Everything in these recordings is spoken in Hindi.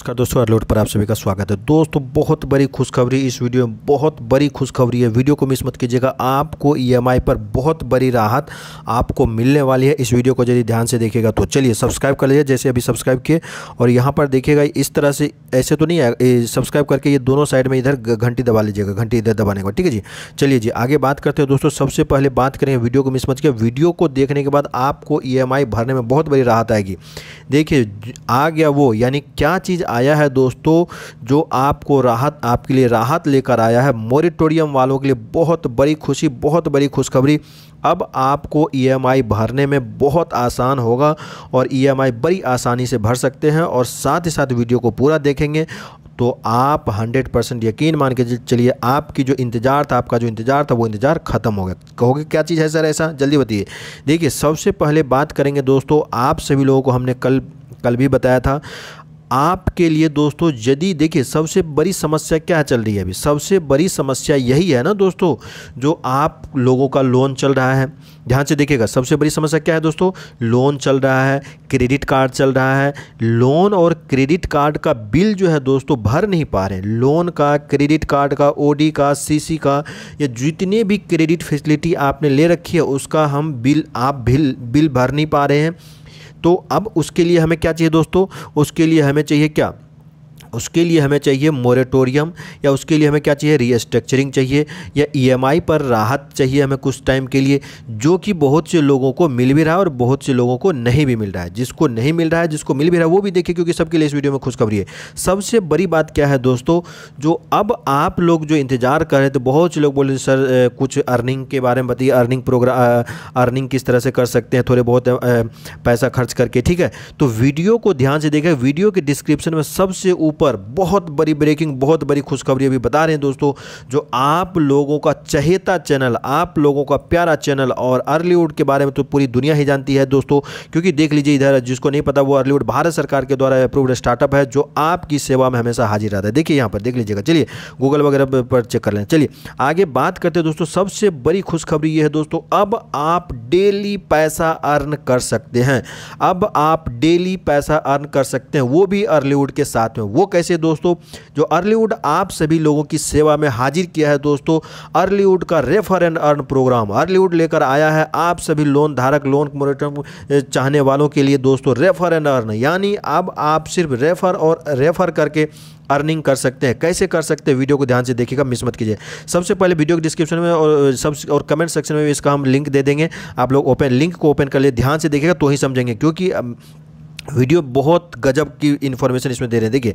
उसका दोस्तों अरलोड पर आप सभी का स्वागत है दोस्तों बहुत बड़ी खुशखबरी इस वीडियो में बहुत बड़ी खुशखबरी है वीडियो को मिस मत कीजिएगा आपको ईएमआई e पर बहुत बड़ी राहत आपको मिलने वाली है इस वीडियो को यदि ध्यान से देखिएगा तो चलिए सब्सक्राइब कर लीजिए जैसे अभी सब्सक्राइब किए और यहाँ पर देखिएगा इस तरह से ऐसे तो नहीं है सब्सक्राइब करके ये दोनों साइड में इधर घंटी दबा लीजिएगा घंटी इधर दबाने का ठीक है जी चलिए जी आगे बात करते हैं दोस्तों सबसे पहले बात करेंगे वीडियो को मिस मत किया वीडियो को देखने के बाद आपको ई e भरने में बहुत बड़ी राहत आएगी देखिए आ गया वो यानी क्या चीज़ आया है दोस्तों जो आपको राहत आपके लिए राहत लेकर आया है मोरिटोरियम वालों के लिए बहुत बड़ी खुशी बहुत बड़ी खुशखबरी अब आपको ईएमआई e भरने में बहुत आसान होगा और ईएमआई e बड़ी आसानी से भर सकते हैं और साथ ही साथ वीडियो को पूरा देखेंगे तो आप 100 परसेंट यकीन मान के चलिए आपकी जो इंतज़ार था आपका जो इंतज़ार था वो इंतज़ार ख़त्म हो गया कहोगे क्या चीज़ है सर ऐसा जल्दी बताइए देखिए सबसे पहले बात करेंगे दोस्तों आप सभी लोगों को हमने कल कल भी बताया था आपके लिए दोस्तों यदि देखिए सबसे बड़ी समस्या क्या चल रही है अभी सबसे बड़ी समस्या यही है ना दोस्तों जो आप लोगों का लोन चल रहा है ध्यान से देखिएगा सबसे बड़ी समस्या क्या है दोस्तों लोन चल रहा है क्रेडिट कार्ड चल रहा है लोन और क्रेडिट कार्ड का बिल जो है दोस्तों भर नहीं पा रहे लोन का क्रेडिट कार्ड का ओडी का सीसी का या जितने भी क्रेडिट फैसिलिटी आपने ले रखी है उसका हम बिल आप बिल बिल भर नहीं पा रहे हैं तो अब उसके लिए हमें क्या चाहिए दोस्तों उसके लिए हमें चाहिए क्या उसके लिए हमें चाहिए मोरेटोरियम या उसके लिए हमें क्या चाहिए रीस्ट्रक्चरिंग चाहिए या ईएमआई e पर राहत चाहिए हमें कुछ टाइम के लिए जो कि बहुत से लोगों को मिल भी रहा है और बहुत से लोगों को नहीं भी मिल रहा है जिसको नहीं मिल रहा है जिसको मिल भी रहा है वो भी देखिए क्योंकि सबके लिए इस वीडियो में खुशखबरी है सबसे बड़ी बात क्या है दोस्तों जो अब आप लोग जो इंतज़ार कर रहे थे तो बहुत से लोग बोले सर कुछ अर्निंग के बारे में बताइए अर्निंग प्रोग्राम अर्निंग किस तरह से कर सकते हैं थोड़े बहुत पैसा खर्च करके ठीक है तो वीडियो को ध्यान से देखें वीडियो के डिस्क्रिप्शन में सबसे ऊपर ऊपर बहुत बड़ी ब्रेकिंग बहुत बड़ी खुशखबरी अभी बता रहे हैं दोस्तों जो आप लोगों का चहेता चैनल आप लोगों का प्यारा चैनल और अर्लीवुड के बारे में तो पूरी दुनिया ही जानती है दोस्तों क्योंकि देख लीजिए इधर जिसको नहीं पता वो अर्लीवुड भारत सरकार के द्वारा अप्रूव्ड स्टार्टअप है जो आपकी सेवा में हमेशा हाजिर रहता है देखिए यहाँ पर देख लीजिएगा चलिए गूगल वगैरह पर चेक कर लें चलिए आगे बात करते हैं दोस्तों सबसे बड़ी खुशखबरी ये है दोस्तों अब आप डेली पैसा अर्न कर सकते हैं अब आप डेली पैसा अर्न कर सकते हैं वो भी अर्लीवुड के साथ में वो कैसे दोस्तों जो अर्लीवुड आप सभी लोगों की सेवा में हाजिर किया है दोस्तों अर्लीवुड का refer and earn program Earlywood लेकर आया है आप सभी लोन धारक लोन मोरेटम चाहने वालों के लिए दोस्तों रेफर एंड अर्न यानी अब आप सिर्फ रेफर और रेफर करके अर्निंग कर सकते हैं कैसे कर सकते हैं वीडियो को ध्यान से देखिएगा मिस मत कीजिए सबसे पहले वीडियो के डिस्क्रिप्शन में और सब और कमेंट सेक्शन में भी इसका हम लिंक दे देंगे आप लोग ओपन लिंक को ओपन कर लिए ध्यान से देखिएगा तो ही समझेंगे क्योंकि वीडियो बहुत गजब की इन्फॉर्मेशन इसमें दे रहे हैं देखिए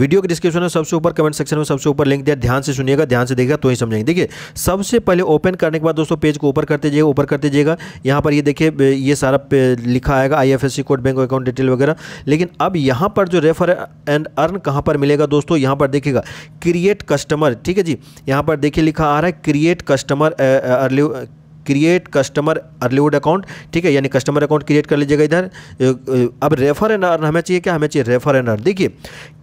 वीडियो के डिस्क्रिप्शन में सबसे ऊपर कमेंट सेक्शन में सबसे ऊपर लिंक दिया ध्यान से सुनिएगा ध्यान से देखिएगा तो ही समझेंगे देखिए सबसे पहले ओपन करने के बाद दोस्तों पेज को ऊपर करते जाइए ऊपर करते जाइएगा यहाँ पर ये देखिए ये सारा लिखा आएगा आई कोड बैंक अकाउंट डिटेल वगैरह लेकिन अब यहाँ पर जो रेफर एंड अर्न कहाँ पर मिलेगा दोस्तों यहाँ पर देखिएगा क्रिएट कस्टमर ठीक है जी यहाँ पर देखिए लिखा आ रहा है create customer early create customer Earlywood account ठीक है यानी कस्टमर अकाउंट क्रिएट कर लीजिएगा इधर अब रेफर एंड अर्न हमें चाहिए क्या हमें चाहिए रेफर एंड अर्न देखिए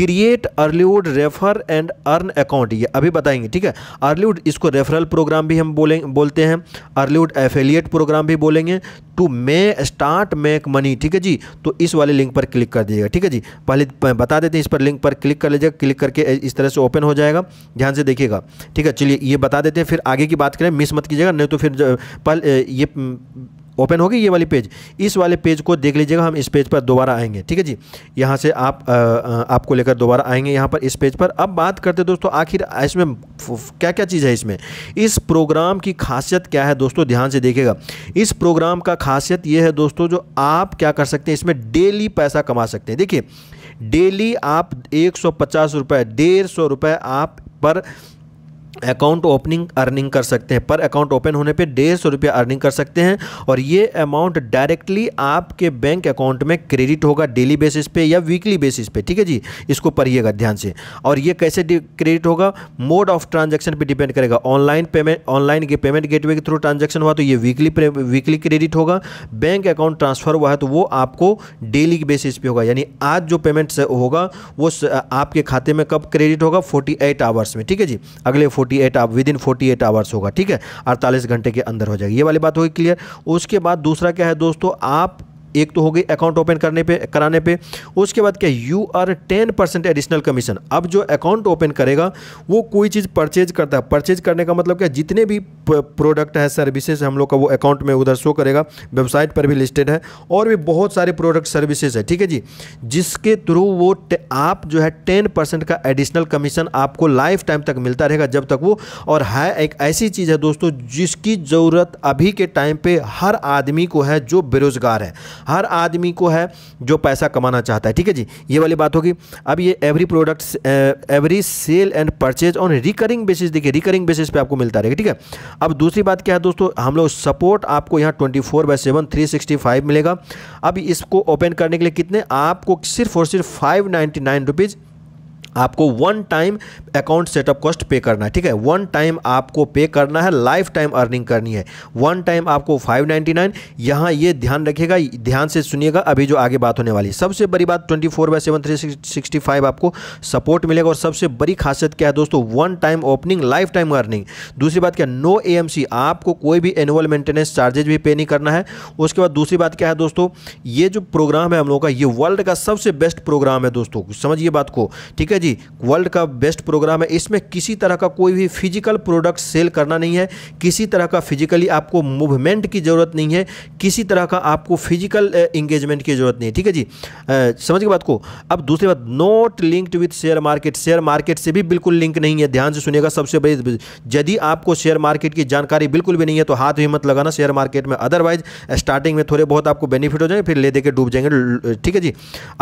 create Earlywood refer and earn account ये अभी बताएंगे ठीक है अर्लीवुड इसको रेफरल प्रोग्राम भी हम बोले बोलते हैं अर्लीवुड एफिलिएट प्रोग्राम भी बोलेंगे to may start make money ठीक है जी तो इस वाले लिंक पर क्लिक कर दीजिएगा ठीक है जी पहले बता देते हैं इस पर लिंक पर क्लिक कर लीजिएगा क्लिक करके इस तरह से ओपन हो जाएगा ध्यान से देखिएगा ठीक है चलिए ये बता देते हैं फिर आगे की बात करें मिस मत कीजिएगा नहीं तो फिर पल ये ओपन होगी ये वाली पेज इस वाले पेज को देख लीजिएगा हम इस पेज पर दोबारा आएंगे ठीक है जी यहाँ से आप आ, आ, आपको लेकर दोबारा आएंगे यहाँ पर इस पेज पर अब बात करते दोस्तों आखिर इसमें क्या क्या चीज़ है इसमें इस प्रोग्राम की खासियत क्या है दोस्तों ध्यान से देखिएगा इस प्रोग्राम का खासियत ये है दोस्तों जो आप क्या कर सकते हैं इसमें डेली पैसा कमा सकते हैं देखिए डेली आप एक सौ पचास रुपये डेढ़ सौ रुपये आप पर अकाउंट ओपनिंग अर्निंग कर सकते हैं पर अकाउंट ओपन होने पे डेढ़ सौ रुपया अर्निंग कर सकते हैं और ये अमाउंट डायरेक्टली आपके बैंक अकाउंट में क्रेडिट होगा डेली बेसिस पे या वीकली बेसिस पे ठीक है जी इसको पढ़िएगा ध्यान से और ये कैसे क्रेडिट होगा मोड ऑफ ट्रांजेक्शन पे डिपेंड करेगा ऑनलाइन पेमेंट ऑनलाइन के पेमेंट गेट के थ्रू ट्रांजेक्शन हुआ तो ये वीकली वीकली क्रेडिट होगा बैंक अकाउंट ट्रांसफ़र हुआ है तो वो आपको डेली बेसिस पे होगा यानी आज जो पेमेंट होगा वो आपके खाते में कब क्रेडिट होगा फोर्टी आवर्स में ठीक है जी अगले forty eight hour within forty eight hours होगा ठीक है अड़तालीस घंटे के अंदर हो जाएगी ये वाली बात होगी क्लियर उसके बाद दूसरा क्या है दोस्तों आप एक तो हो गई अकाउंट ओपन करने पे कराने पे उसके बाद क्या you are ten percent additional commission अब जो अकाउंट ओपन करेगा वो कोई चीज़ परचेज करता है परचेज करने का मतलब क्या जितने भी प्रोडक्ट है सर्विसेज हम लोग का वो अकाउंट में उधर शो करेगा वेबसाइट पर भी लिस्टेड है और भी बहुत सारे प्रोडक्ट सर्विसेज है ठीक है जी जिसके थ्रू वो आप जो है टेन परसेंट का एडिशनल कमीशन आपको लाइफ टाइम तक मिलता रहेगा जब तक वो और है एक ऐसी चीज़ है दोस्तों जिसकी ज़रूरत अभी के टाइम पर हर आदमी को है जो बेरोज़गार है हर आदमी को है जो पैसा कमाना चाहता है ठीक है जी ये वाली बात होगी अब ये every product every sale and purchase on recurring basis देखिए रिकरिंग बेसिस पे आपको मिलता रहेगा ठीक है अब दूसरी बात क्या है दोस्तों हम लोग सपोर्ट आपको यहाँ twenty four by seven three sixty five मिलेगा अब इसको ओपन करने के लिए कितने आपको सिर्फ और सिर्फ फाइव नाइन्टी नाइन रुपीज़ आपको one time account setup cost pay करना है ठीक है वन टाइम आपको पे करना है लाइफ टाइम अर्निंग करनी है वन टाइम आपको 599 नाइन यहाँ ये ध्यान रखिएगा ध्यान से सुनिएगा अभी जो आगे बात होने वाली है सबसे बड़ी बात 24 four by seven three sixty five आपको सपोर्ट मिलेगा और सबसे बड़ी खासियत क्या है दोस्तों one time opening lifetime earning दूसरी बात क्या नो ए आपको कोई भी एनुअल मेंटेनेंस चार्जेज भी पे नहीं करना है उसके बाद दूसरी बात क्या है दोस्तों ये जो प्रोग्राम है हम लोगों का ये वर्ल्ड का सबसे बेस्ट प्रोग्राम है दोस्तों समझिए बात को ठीक है जी वर्ल्ड का बेस्ट प्रोग्राम है इसमें किसी तरह का कोई भी फिजिकल प्रोडक्ट सेल करना नहीं है किसी तरह का फिजिकली आपको मूवमेंट की ज़रूरत नहीं है किसी तरह का आपको फिजिकल इंगेजमेंट की ज़रूरत नहीं है ठीक है जी समझ के बात को अब दूसरी बात not linked with share market share market से भी बिल्कुल लिंक नहीं है ध्यान से सुनेगा सबसे बड़ी यदि आपको शेयर मार्केट की जानकारी बिल्कुल भी नहीं है तो हाथ भी मत लगाना शेयर मार्केट में अदरवाइज स्टार्टिंग में थोड़े बहुत आपको बेनिफिट हो जाएंगे फिर ले दे के डूब जाएंगे ठीक है जी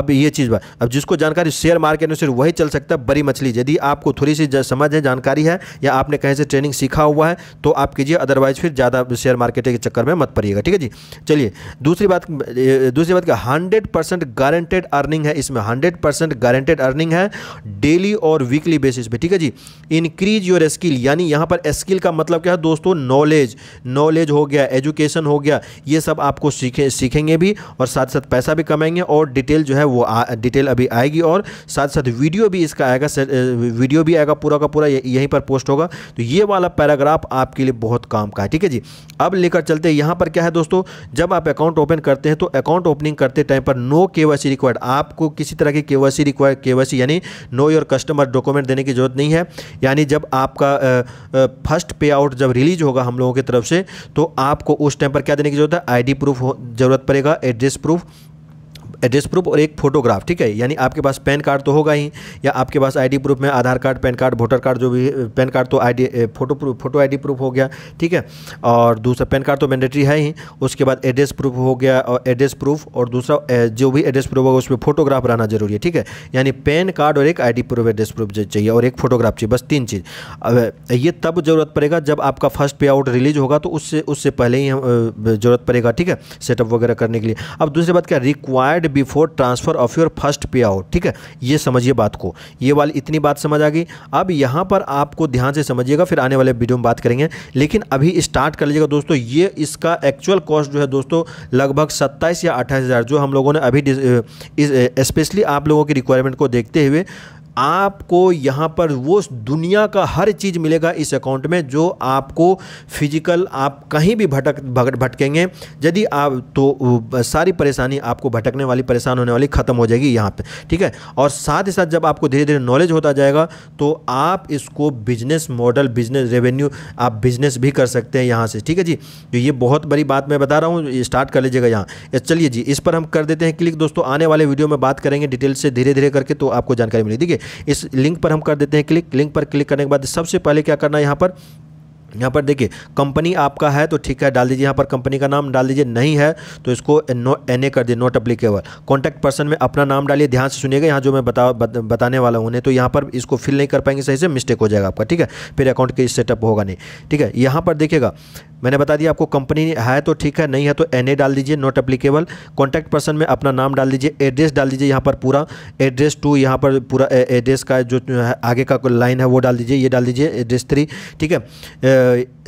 अब ये चीज़ बात अब जिसको जानकारी शेयर मार्केट में सिर्फ वही चल सकता है बड़ी मछली यदि आपको थोड़ी सी समझ है जानकारी है या आपने कहीं से ट्रेनिंग सीखा हुआ है तो आप कीजिए अदरवाइज फिर ज़्यादा शेयर मार्केट के चक्कर में मत पड़िएगा ठीक है जी चलिए दूसरी बात दूसरी बात हंड्रेड परसेंट गारंटेड अर्निंग है इसमें हंड्रेड परसेंट गारंटेड अर्निंग है डेली और वीकली बेसिस पे ठीक है जी इंक्रीज योर स्किल यानी यहाँ पर स्किल का मतलब क्या है दोस्तों नॉलेज नॉलेज हो गया एजुकेशन हो गया ये सब आपको सीखे सीखेंगे भी और साथ साथ पैसा भी कमाएंगे और डिटेल जो है वो डिटेल अभी आएगी और साथ साथ वीडियो भी इसका आएगा वीडियो भी आएगा पूरा का पूरा यहीं पर पोस्ट होगा तो ये वाला पैराग्राफ आपके लिए बहुत काम का है ठीक है जी अब लेकर चलते हैं यहाँ पर क्या है दोस्तों जब आप अकाउंट ओपन करते हैं तो अकाउंट ओपनिंग करते टाइम पर नो के रिक्वायर्ड आपको किसी तरह की के रिक्वायर्ड के यानी नो योर कस्टमर डॉक्यूमेंट देने की जरूरत नहीं है यानी जब आपका फर्स्ट पे आउट जब रिलीज होगा हम लोगों की तरफ से तो आपको उस टाइम पर क्या देने की जरूरत है आईडी प्रूफ जरूरत पड़ेगा एड्रेस प्रूफ एड्रेस प्रूफ और एक फोटोग्राफ ठीक है यानी आपके पास पैन कार्ड तो होगा ही या आपके पास आईडी प्रूफ में Aadhaar card PAN card voter card जो भी पैन कार्ड तो ID photo proof photo ID proof हो गया ठीक है और दूसरा पैन कार्ड तो मैंडेटरी है ही उसके बाद एड्रेस प्रूफ हो गया और एड्रेस प्रूफ और दूसरा जो भी एड्रेस प्रूफ होगा उसमें फोटोग्राफ रहना जरूरी है ठीक है यानी पैन कार्ड और एक आई प्रूफ एड्रेस प्रूफ चाहिए और एक फोटोग्राफ चाहिए बस तीन चीज़ अब ये तब ज़रूरत पड़ेगा जब आपका फर्स्ट पे आउट रिलीज होगा तो उससे उससे पहले ही ज़रूरत पड़ेगा ठीक है सेटअप वगैरह करने के लिए अब दूसरी बात क्या required before transfer of your first payout ठीक है ये समझिए बात को ये वाली इतनी बात समझ आ गई अब यहाँ पर आपको ध्यान से समझिएगा फिर आने वाले वीडियो में बात करेंगे लेकिन अभी स्टार्ट कर लीजिएगा दोस्तों ये इसका एक्चुअल कॉस्ट जो है दोस्तों लगभग सत्ताईस या अट्ठाईस जो हम लोगों ने अभी स्पेशली आप लोगों की रिक्वायरमेंट को देखते हुए आपको यहाँ पर वो दुनिया का हर चीज़ मिलेगा इस अकाउंट में जो आपको फिजिकल आप कहीं भी भटक भटकेंगे यदि आप तो सारी परेशानी आपको भटकने वाली परेशान होने वाली ख़त्म हो जाएगी यहाँ पे ठीक है और साथ ही साथ जब आपको धीरे धीरे नॉलेज होता जाएगा तो आप इसको बिजनेस मॉडल बिजनेस रेवेन्यू आप बिजनेस भी कर सकते हैं यहाँ से ठीक है जी तो ये बहुत बड़ी बात मैं बता रहा हूँ स्टार्ट कर लीजिएगा यहाँ चलिए जी इस पर हम कर देते हैं क्लिक दोस्तों आने वाले वीडियो में बात करेंगे डिटेल से धीरे धीरे करके तो आपको जानकारी मिली ठीक है इस लिंक पर हम कर देते हैं क्लिक लिंक पर क्लिक करने के बाद सबसे पहले क्या करना है यहाँ पर यहाँ पर देखिए कंपनी आपका है तो ठीक है डाल दीजिए यहाँ पर कंपनी का नाम डाल दीजिए नहीं है तो इसको नो एन ए कर दिए नॉट अप्लीकेबल कॉन्टैक्ट पर्सन में अपना नाम डालिए ध्यान से सुनिएगा यहाँ जो मैं बता बताने वाला हूँ उन्हें तो यहाँ पर इसको फिल नहीं कर पाएंगे सही से मिस्टेक हो जाएगा आपका ठीक है फिर अकाउंट के सेटअप होगा नहीं ठीक है यहाँ पर देखिएगा मैंने बता दिया आपको कंपनी है तो ठीक है नहीं है तो एन ए डाल दीजिए नॉट अप्लीकेबल कॉन्टैक्ट पर्सन में अपना नाम डाल दीजिए एड्रेस डाल दीजिए यहाँ पर पूरा एड्रेस टू यहाँ पर पूरा एड्रेस का जो आगे का लाइन है वो डाल दीजिए ये डाल दीजिए एड्रेस थ्री ठीक है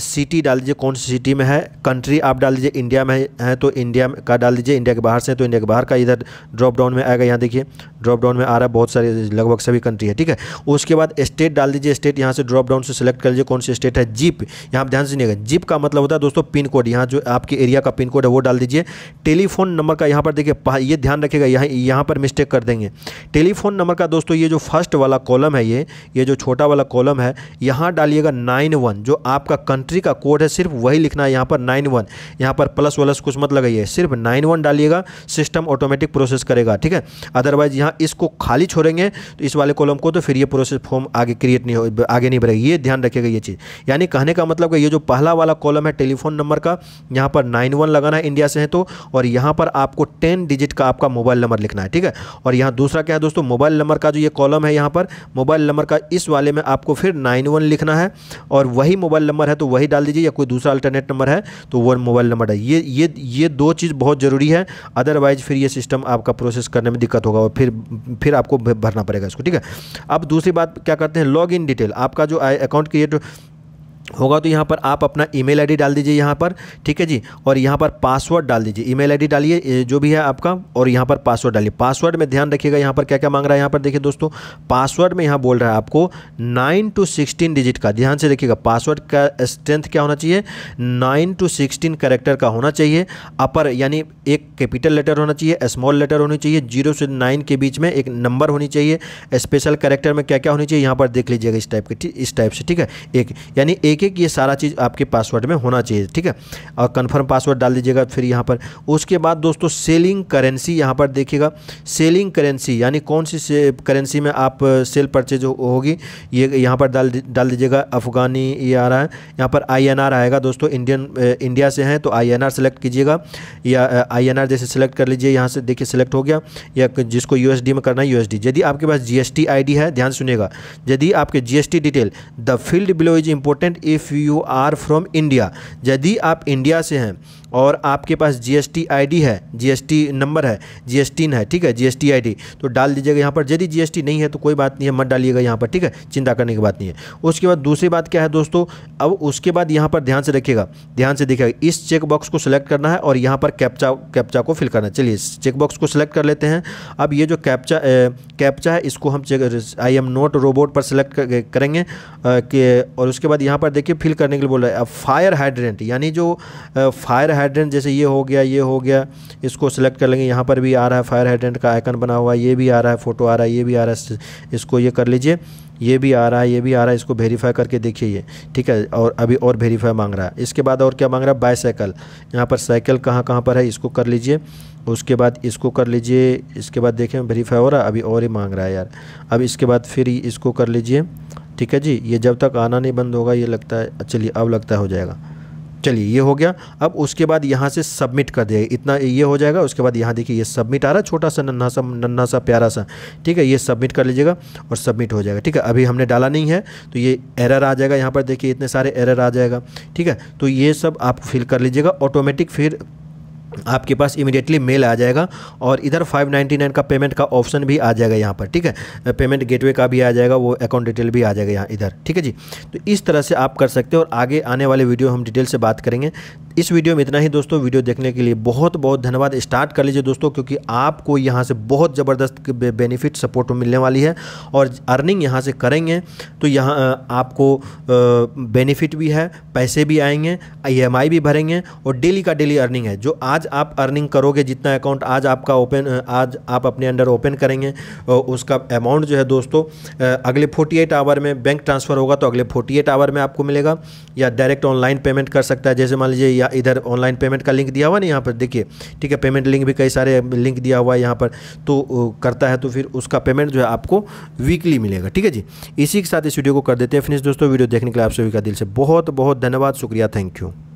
सिटी डाल दीजिए कौन सी सिटी में है कंट्री आप डाल दीजिए इंडिया में है तो इंडिया का डाल दीजिए इंडिया के बाहर से तो इंडिया के बाहर का इधर ड्रॉप डाउन में आएगा यहाँ देखिए ड्रॉप डाउन में आ रहा है बहुत सारे लगभग सभी कंट्री है ठीक है उसके बाद स्टेट डाल दीजिए स्टेट यहाँ से ड्रॉप डाउन से सेलेक्ट कर लीजिए कौन सी स्टेट है जीप यहाँ आप ध्यान से सुनिएगा जीप का मतलब होता है दोस्तों पिन कोड यहाँ जो आपके एरिया का पिन कोड है वो डाल दीजिए टेलीफोन नंबर का यहाँ पर देखिए ये ध्यान रखिएगा यहाँ यहाँ पर मिस्टेक कर देंगे टेलीफोन नंबर का दोस्तों ये जो फर्स्ट वाला कॉलम है ये ये जो छोटा वाला कॉलम है यहाँ डालिएगा नाइन वन जो आप आपका कंट्री का कोड है सिर्फ वही लिखना है यहाँ पर नाइन वन यहाँ पर प्लस वलस कुछ मत लगाइए सिर्फ नाइन वन डालिएगा सिस्टम ऑटोमेटिक प्रोसेस करेगा ठीक है अदरवाइज यहाँ इसको खाली छोड़ेंगे तो इस वाले कॉलम को तो फिर ये प्रोसेस फॉर्म आगे क्रिएट नहीं हो आगे नहीं बढ़ेगी ये ध्यान रखेगा ये चीज़ यानी कहने का मतलब ये जो पहला वाला कॉलम है टेलीफोन नंबर का यहाँ पर नाइन लगाना है इंडिया से है तो और यहाँ पर आपको टेन डिजिट का आपका मोबाइल नंबर लिखना है ठीक है और यहाँ दूसरा क्या है दोस्तों मोबाइल नंबर का जो ये कॉलम है यहाँ पर मोबाइल नंबर का इस वाले में आपको फिर नाइन लिखना है और वही मोबाइल नंबर है तो वही डाल दीजिए या कोई दूसरा अल्टरनेट नंबर है तो वो मोबाइल नंबर डालिए ये ये ये दो चीज़ बहुत ज़रूरी है अदरवाइज फिर ये सिस्टम आपका प्रोसेस करने में दिक्कत होगा और फिर फिर आपको भरना पड़ेगा इसको ठीक है अब दूसरी बात क्या करते हैं लॉग डिटेल आपका जो अकाउंट क्रिएट होगा तो यहाँ पर आप अपना ईमेल आईडी डाल दीजिए यहाँ पर ठीक है जी और यहाँ पर पासवर्ड डाल दीजिए ईमेल आईडी डालिए जो भी है आपका और यहाँ पर पासवर्ड डालिए पासवर्ड में ध्यान रखिएगा यहाँ पर क्या क्या मांग रहा है यहाँ पर देखिए दोस्तों पासवर्ड में यहाँ बोल रहा है आपको नाइन टू सिक्सटीन डिजिट का ध्यान से देखिएगा पासवर्ड का स्ट्रेंथ क्या होना चाहिए नाइन टू सिक्सटीन करेक्टर का होना चाहिए अपर यानी एक कैपिटल लेटर होना चाहिए स्मॉल लेटर होनी चाहिए जीरो से नाइन के बीच में एक नंबर होनी चाहिए स्पेशल करेक्टर में क्या क्या होनी चाहिए यहाँ पर देख लीजिएगा इस टाइप के इस टाइप से ठीक है एक यानी एक देखिए कि ये सारा चीज़ आपके पासवर्ड में होना चाहिए ठीक है और कन्फर्म पासवर्ड डाल दीजिएगा फिर यहाँ पर उसके बाद दोस्तों सेलिंग करेंसी यहाँ पर देखिएगा सेलिंग करेंसी यानी कौन सी करेंसी में आप सेल परचेज होगी ये यहाँ पर डाल डाल दीजिएगा अफ़गानी ये आ रहा है यहाँ पर आई आएगा दोस्तों इंडियन इंडिया से हैं तो आई सेलेक्ट कीजिएगा या आई जैसे सेलेक्ट कर लीजिए यहाँ से देखिए सेलेक्ट हो गया या जिसको यू में करना है यू यदि आपके पास जी एस है ध्यान सुनेगा यदि आपके जी detail the field below is important if you are from India यदि आप इंडिया से हैं और आपके पास जीएसटी आईडी है जीएसटी नंबर है जीएसटी है ठीक है जीएसटी आईडी तो डाल दीजिएगा यहाँ पर यदि जीएसटी नहीं है तो कोई बात नहीं है मत डालिएगा यहाँ पर ठीक है चिंता करने की बात नहीं है उसके बाद दूसरी बात क्या है दोस्तों अब उसके बाद यहाँ पर ध्यान से रखिएगा ध्यान से देखिएगा इस चेकबॉक्स को सिलेक्ट करना है और यहाँ पर कैप्चा कैप्चा को फिल करना है चलिए चेकबॉक्स को सिलेक्ट कर लेते हैं अब ये जो कैप्चा कैप्चा है इसको हम आई एम नोट रोबोट पर सिलेक्ट करेंगे और उसके बाद यहाँ पर देखिए फिल करने के लिए बोल रहे हैं फायर हाइड्रेंट यानी जो फायर हाइड्रेंट जैसे ये हो गया ये हो गया इसको सेलेक्ट कर लेंगे यहाँ पर भी आ रहा है फायर हाइड्रेंट का आइकन बना हुआ है ये भी आ रहा है फोटो आ रहा है ये भी आ रहा है इसको ये कर लीजिए ये भी आ रहा है ये भी आ रहा है इसको वेरीफाई करके देखिए ये ठीक है और अभी और वेरीफाई मांग रहा है इसके बाद और क्या मांग रहा है बाईसाइकिल यहाँ पर साइकिल कहाँ कहाँ पर है इसको कर लीजिए उसके बाद इसको कर लीजिए इसके बाद देखें वेरीफाई हो रहा है अभी और ही मांग रहा है यार अब इसके बाद फिर इसको कर लीजिए ठीक है जी ये जब तक आना नहीं बंद होगा ये लगता है चलिए अब लगता है हो जाएगा चलिए ये हो गया अब उसके बाद यहाँ से सबमिट कर दिया इतना ये हो जाएगा उसके बाद यहाँ देखिए ये सबमिट आ रहा छोटा सा नन्हा सा नन्हा सा प्यारा सा ठीक है ये सबमिट कर लीजिएगा और सबमिट हो जाएगा ठीक है अभी हमने डाला नहीं है तो ये एरर आ जाएगा यहाँ पर देखिए इतने सारे एरर आ जाएगा ठीक है तो ये सब आप फिल कर लीजिएगा ऑटोमेटिक फिर आपके पास इमीडिएटली मेल आ जाएगा और इधर 599 का पेमेंट का ऑप्शन भी आ जाएगा यहाँ पर ठीक है पेमेंट गेटवे का भी आ जाएगा वो अकाउंट डिटेल भी आ जाएगा यहाँ इधर ठीक है जी तो इस तरह से आप कर सकते हो और आगे आने वाले वीडियो हम डिटेल से बात करेंगे इस वीडियो में इतना ही दोस्तों वीडियो देखने के लिए बहुत बहुत धन्यवाद स्टार्ट कर लीजिए दोस्तों क्योंकि आपको यहाँ से बहुत ज़बरदस्त बेनिफिट सपोर्ट मिलने वाली है और अर्निंग यहाँ से करेंगे तो यहाँ आपको बेनिफिट भी है पैसे भी आएंगे ई e भी भरेंगे और डेली का डेली अर्निंग है जो आज आप अर्निंग करोगे जितना अकाउंट आज आपका ओपन आज आप अपने अंडर ओपन करेंगे उसका अमाउंट जो है दोस्तों अगले फोर्टी आवर में बैंक ट्रांसफ़र होगा तो अगले फोर्टी आवर में आपको मिलेगा या डायरेक्ट ऑनलाइन पेमेंट कर सकता है जैसे मान लीजिए या इधर ऑनलाइन पेमेंट का लिंक दिया हुआ ना यहाँ पर देखिए ठीक है पेमेंट लिंक भी कई सारे लिंक दिया हुआ है यहाँ पर तो करता है तो फिर उसका पेमेंट जो है आपको वीकली मिलेगा ठीक है जी इसी के साथ इस वीडियो को कर देते हैं फिनिश दोस्तों वीडियो देखने के लिए आप सभी का दिल से बहुत बहुत धन्यवाद शुक्रिया थैंक यू